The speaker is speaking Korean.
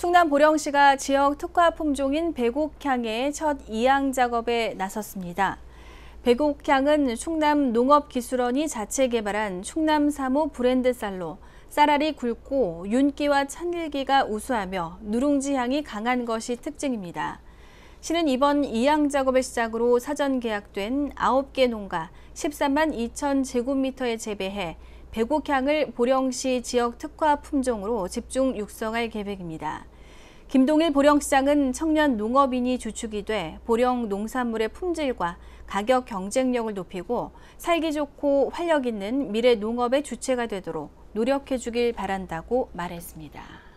충남 보령시가 지역 특화 품종인 백옥향의 첫 이양 작업에 나섰습니다. 백옥향은 충남 농업기술원이 자체 개발한 충남 사모 브랜드 쌀로 쌀알이 굵고 윤기와 찬일기가 우수하며 누룽지 향이 강한 것이 특징입니다. 시는 이번 이양 작업을 시작으로 사전 계약된 9개 농가 13만 2천 제곱미터에 재배해 백옥향을 보령시 지역 특화 품종으로 집중 육성할 계획입니다. 김동일 보령시장은 청년 농업인이 주축이 돼 보령 농산물의 품질과 가격 경쟁력을 높이고 살기 좋고 활력 있는 미래 농업의 주체가 되도록 노력해 주길 바란다고 말했습니다.